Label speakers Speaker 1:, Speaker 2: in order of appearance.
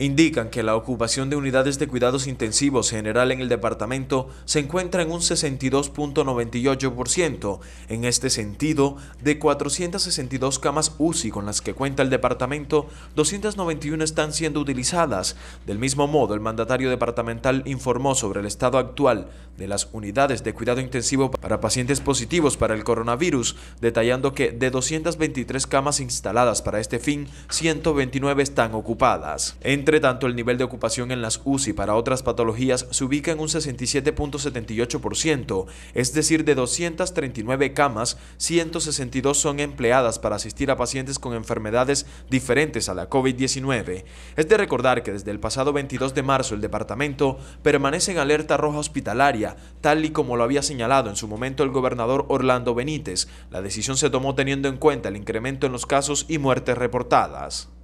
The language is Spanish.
Speaker 1: indican que la ocupación de unidades de cuidados intensivos general en el departamento se encuentra en un 62.98%. En este sentido, de 462 camas UCI con las que cuenta el departamento, 291 están siendo utilizadas. Del mismo modo, el mandatario departamental informó sobre el estado actual de las unidades de cuidado intensivo para pacientes positivos para el coronavirus, detallando que de 223 camas instaladas para este fin, 129 están ocupadas. Entre entre tanto, el nivel de ocupación en las UCI para otras patologías se ubica en un 67.78%, es decir, de 239 camas, 162 son empleadas para asistir a pacientes con enfermedades diferentes a la COVID-19. Es de recordar que desde el pasado 22 de marzo el departamento permanece en alerta roja hospitalaria, tal y como lo había señalado en su momento el gobernador Orlando Benítez. La decisión se tomó teniendo en cuenta el incremento en los casos y muertes reportadas.